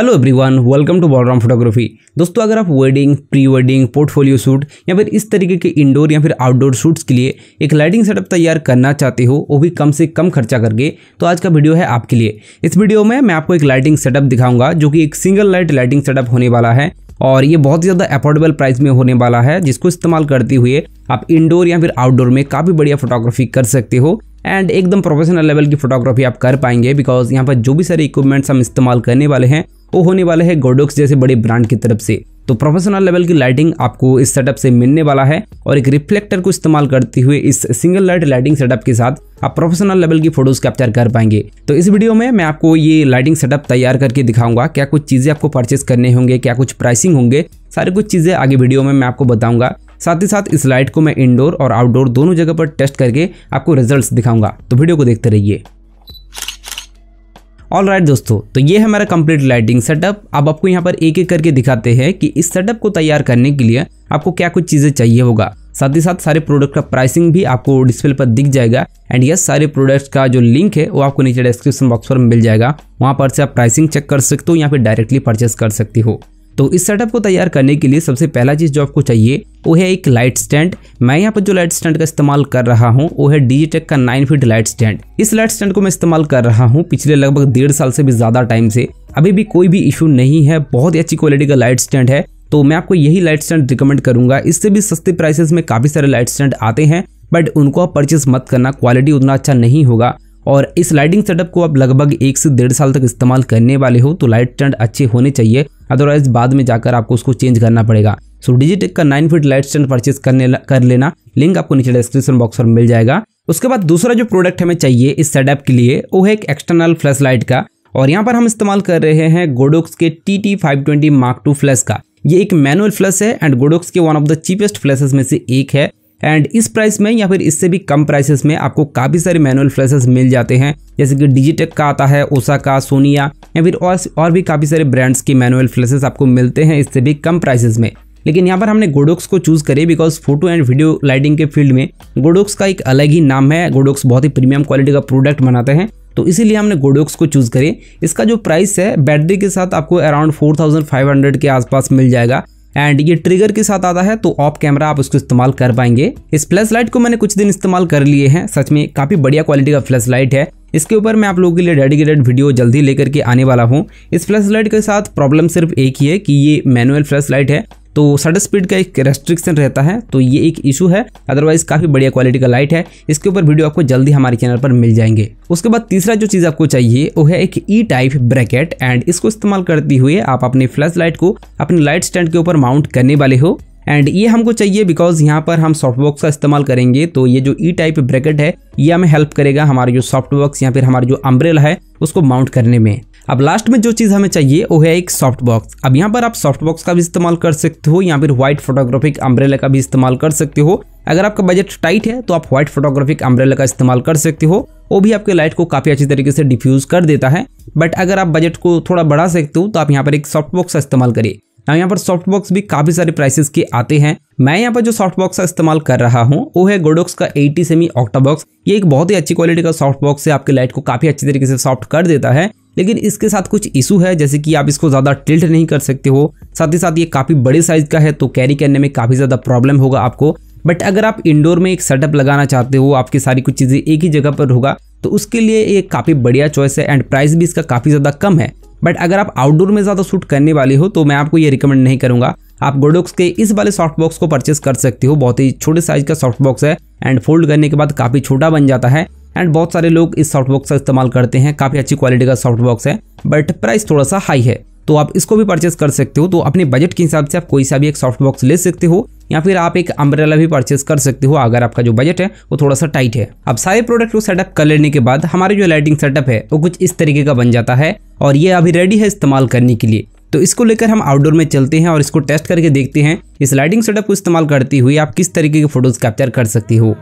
hello everyone welcome to Balram photography दोस्तों अगर आप wedding pre wedding portfolio shoot या फिर इस तरीके के इंडोर या फिर आउटडोर शूट्स के लिए एक लाइटिंग सेटअप तैयार करना चाहते हो वो भी कम से कम खर्चा करके तो आज का वीडियो है आपके लिए इस वीडियो में मैं आपको एक लाइटिंग सेटअप दिखाऊंगा जो कि एक सिंगल लाइट लाइटिंग सेटअप होने वाला है और ये बहुत ज़्यादा अफोर्डेबल प्राइस में होने वाला है जिसको इस्तेमाल करते हुए आप इंडोर या फिर आउटडोर में काफ़ी बढ़िया फोटोग्राफी कर सकते हो एंड एकदम प्रोफेशनल लेवल की फोटोग्राफी आप कर पाएंगे बिकॉज यहाँ पर जो भी सारे इक्विपमेंट्स हम इस्तेमाल करने वाले हैं वो होने वाले हैं गोडोक्स जैसे बड़े ब्रांड की तरफ से तो प्रोफेशनल लेवल की लाइटिंग आपको इस सेटअप से मिलने वाला है और एक रिफ्लेक्टर को इस्तेमाल करते हुए इस सिंगल लाइट लाइटिंग सेटअप के साथ आप प्रोफेशनल लेवल की फोटोज कैप्चर कर पाएंगे तो इस वीडियो में मैं आपको ये लाइटिंग सेटअप तैयार करके दिखाऊंगा क्या कुछ चीज़ें आपको परचेस करने होंगे क्या कुछ प्राइसिंग होंगे सारी कुछ चीज़ें आगे वीडियो में मैं आपको बताऊंगा साथ ही साथ इस लाइट को मैं इंडोर और आउटडोर दोनों जगह पर टेस्ट करके आपको रिजल्ट दिखाऊंगा तो वीडियो को देखते रहिए ऑल राइट right, दोस्तों तो ये है हमारा कंप्लीट लाइटिंग सेटअप अब आपको यहाँ पर एक एक करके दिखाते हैं कि इस सेटअप को तैयार करने के लिए आपको क्या कुछ चीज़ें चाहिए होगा साथ ही साथ सारे प्रोडक्ट का प्राइसिंग भी आपको डिस्प्ले पर दिख जाएगा एंड यस सारे प्रोडक्ट्स का जो लिंक है वो आपको नीचे डिस्क्रिप्शन बॉक्स पर मिल जाएगा वहाँ पर से आप प्राइसिंग चेक कर सकते हो या फिर डायरेक्टली परचेस कर सकती हो तो इस सेटअप को तैयार करने के लिए सबसे पहला चीज़ जो आपको चाहिए वो है एक लाइट स्टैंड मैं यहाँ पर जो लाइट स्टैंड का इस्तेमाल कर रहा हूँ वो है डीजीटेक का नाइन फीट लाइट स्टैंड इस लाइट स्टैंड को मैं इस्तेमाल कर रहा हूँ पिछले लगभग डेढ़ साल से भी ज़्यादा टाइम से अभी भी कोई भी इशू नहीं है बहुत ही अच्छी क्वालिटी का लाइट स्टैंड है तो मैं आपको यही लाइट स्टैंड रिकमेंड करूंगा इससे भी सस्ते प्राइसेस में काफ़ी सारे लाइट स्टैंड आते हैं बट उनको आप परचेस मत करना क्वालिटी उतना अच्छा नहीं होगा और इस लाइटिंग सेटअप को आप लगभग एक से डेढ़ साल तक इस्तेमाल करने वाले हो तो लाइट स्टैंड अच्छे होने चाहिए अदरवाइज बाद में जाकर आपको उसको चेंज करना पड़ेगा सो डिजिटेक का nine feet light stand purchase करने कर लेना लिंक आपको नीचे डिस्क्रिप्शन बॉक्स पर मिल जाएगा उसके बाद दूसरा जो प्रोडक्ट हमें चाहिए इस सेटअप के लिए वो है एक एक्सटर्नल फ्लैश लाइट का और यहाँ पर हम इस्तेमाल कर रहे हैं गोडोक्स के T T five twenty mark two flash का ये एक मैनुअल फ्लैश है एंड गोडोक्स के one of the cheapest flash में से एक है एंड इस प्राइस में या फिर इससे भी कम प्राइसेस में आपको काफ़ी सारे मैनुअल फ्लैशेस मिल जाते हैं जैसे कि डिजिटेक का आता है ओसा का सोनिया या फिर और और भी काफ़ी सारे ब्रांड्स के मैनुअल फ्लैशेस आपको मिलते हैं इससे भी कम प्राइसेस में लेकिन यहाँ पर हमने गोडोक्स को चूज़ करे because photo and video lighting के फील्ड में गोडोक्स का एक अलग ही नाम है गोडोक्स बहुत ही प्रीमियम क्वालिटी का प्रोडक्ट बनाते हैं तो इसीलिए हमने गोडोक्स को चूज़ करे इसका जो प्राइस है बैटरी के साथ आपको अराउंड फोर के आसपास मिल जाएगा एंड ये ट्रिगर के साथ आता है तो ऑफ कैमरा आप उसको इस्तेमाल कर पाएंगे इस फ्लैश लाइट को मैंने कुछ दिन इस्तेमाल कर लिए हैं सच में काफ़ी बढ़िया क्वालिटी का फ्लैश लाइट है इसके ऊपर मैं आप लोगों के लिए डेडिकेटेड वीडियो जल्दी लेकर के आने वाला हूँ इस फ्लैश लाइट के साथ प्रॉब्लम सिर्फ एक ही है कि ये मैनुअल फ्लैश लाइट है तो सडन स्पीड का एक रेस्ट्रिक्शन रहता है तो ये एक इशू है अदरवाइज काफ़ी बढ़िया क्वालिटी का लाइट है इसके ऊपर वीडियो आपको जल्दी हमारे चैनल पर मिल जाएंगे उसके बाद तीसरा जो चीज़ आपको चाहिए वो है एक ई टाइप ब्रैकेट एंड इसको इस्तेमाल करते हुए आप अपने फ्लैश लाइट को अपने लाइट स्टैंड के ऊपर माउंट करने वाले हो एंड ये हमको चाहिए बिकॉज यहाँ पर हम सॉफ्टवर्क्स का इस्तेमाल करेंगे तो ये जो ई टाइप ब्रैकेट है ये हमें हेल्प करेगा हमारे जो सॉफ्टवर्क्स या फिर हमारे जो अम्ब्रेला है उसको माउंट करने में अब लास्ट में जो चीज़ हमें चाहिए वो है एक सॉफ्ट बॉक्स अब यहाँ पर आप सॉफ्ट बॉक्स का भी इस्तेमाल कर सकते हो या फिर व्हाइट फोटोग्राफिक अम्ब्रेला का भी इस्तेमाल कर सकते हो अगर आपका बजट टाइट है तो आप व्हाइट फोटोग्राफिक अम्ब्रेला का इस्तेमाल कर सकते हो वो भी आपके लाइट को काफ़ी अच्छी तरीके से डिफ्यूज़ कर देता है बट अगर आप बजट को थोड़ा बढ़ा सकते हो तो आप यहाँ पर एक सॉफ्ट बॉक्स का इस्तेमाल करिए ना यहाँ पर सॉफ्ट बॉक्स भी काफ़ी सारे प्राइसेस के आते हैं मैं यहाँ पर जो सॉफ्ट बॉक्स का इस्तेमाल कर रहा हूँ वो है गोडोक्स का 80 सेमी ऑक्टा बॉक्स ये एक बहुत ही अच्छी क्वालिटी का सॉफ्ट बॉक्स है आपके लाइट को काफ़ी अच्छी तरीके से सॉफ्ट कर देता है लेकिन इसके साथ कुछ इशू है जैसे कि आप इसको ज़्यादा टिल्ट नहीं कर सकते हो साथ ही साथ ये काफ़ी बड़े साइज़ का है तो कैरी करने में काफ़ी ज़्यादा प्रॉब्लम होगा आपको बट अगर आप इंडोर में एक सेटअप लगाना चाहते हो आपकी सारी कुछ चीज़ें एक ही जगह पर होगा तो उसके लिए ये काफ़ी बढ़िया चॉइस है एंड प्राइस भी इसका काफ़ी ज़्यादा कम है बट अगर आप आउटडोर में ज़्यादा शूट करने वाले हो तो मैं आपको ये रिकमेंड नहीं करूँगा आप गोडोक्स के इस वाले सॉफ्ट बॉक्स को परचेस कर सकते हो बहुत ही छोटे साइज का सॉफ्ट बॉक्स है एंड फोल्ड करने के बाद काफ़ी छोटा बन जाता है एंड बहुत सारे लोग इस सॉफ्ट बॉक्स का इस्तेमाल करते हैं काफ़ी अच्छी क्वालिटी का सॉफ्ट बॉक्स है बट प्राइस थोड़ा सा हाई है तो आप इसको भी परचेस कर सकते हो तो अपने बजट के हिसाब से आप कोई सा भी एक सॉफ्ट बॉक्स ले सकते हो या फिर आप एक अम्ब्रेला भी परचेस कर सकते हो अगर आपका जो बजट है वो थोड़ा सा टाइट है अब सारे प्रोडक्ट को सेटअप कर लेने के बाद हमारे जो लाइटिंग सेटअप है वो कुछ इस तरीके का बन जाता है और ये अभी रेडी है इस्तेमाल करने के लिए तो इसको लेकर हम आउटडोर में चलते हैं और इसको टेस्ट करके देखते हैं इस लाइटिंग सेटअप को इस्तेमाल करते हुए आप किस तरीके के फोटोज कैप्चर कर सकते हो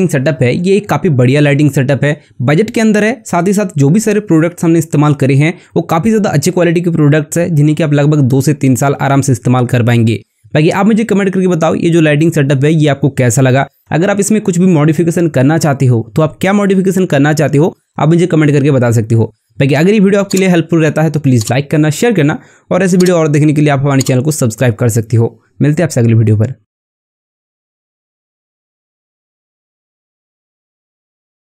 लाइटिंग सेटअप है ये एक काफ़ी बढ़िया लाइटिंग सेटअप है बजट के अंदर है साथ ही साथ जो भी सारे प्रोडक्ट्स हमने इस्तेमाल करे हैं वो काफ़ी ज़्यादा अच्छी क्वालिटी के प्रोडक्ट्स है जिन्हें कि आप लगभग दो से तीन साल आराम से इस्तेमाल कर पाएंगे बाकी आप मुझे कमेंट करके बताओ ये जो लाइटिंग सेटअप है ये आपको कैसा लगा अगर आप इसमें कुछ भी मॉडिफिकेशन करना चाहते हो तो आप क्या मॉडिफिकेशन करना चाहते हो आप मुझे कमेंट करके बता सकते हो बाकी अगर ये वीडियो आपके लिए हेल्पफुल रहता है तो प्लीज़ लाइक करना शेयर करना और ऐसे वीडियो और देखने के लिए आप हमारे चैनल को सब्सक्राइब कर सकते हो मिलते हैं आपसे अगली वीडियो पर